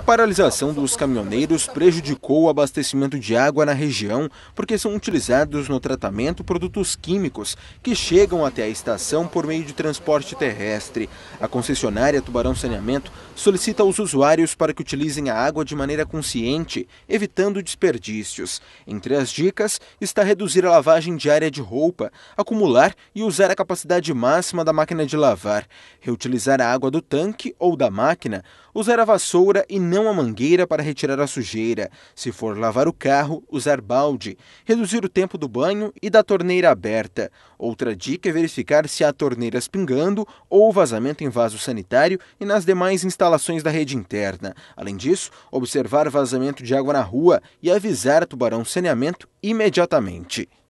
A paralisação dos caminhoneiros prejudicou o abastecimento de água na região, porque são utilizados no tratamento produtos químicos que chegam até a estação por meio de transporte terrestre. A concessionária Tubarão Saneamento solicita aos usuários para que utilizem a água de maneira consciente, evitando desperdícios. Entre as dicas está reduzir a lavagem diária de roupa, acumular e usar a capacidade máxima da máquina de lavar, reutilizar a água do tanque ou da máquina, usar a vassoura e não a mangueira para retirar a sujeira. Se for lavar o carro, usar balde, reduzir o tempo do banho e da torneira aberta. Outra dica é verificar se há torneiras pingando ou vazamento em vaso sanitário e nas demais instalações da rede interna. Além disso, observar vazamento de água na rua e avisar Tubarão Saneamento imediatamente.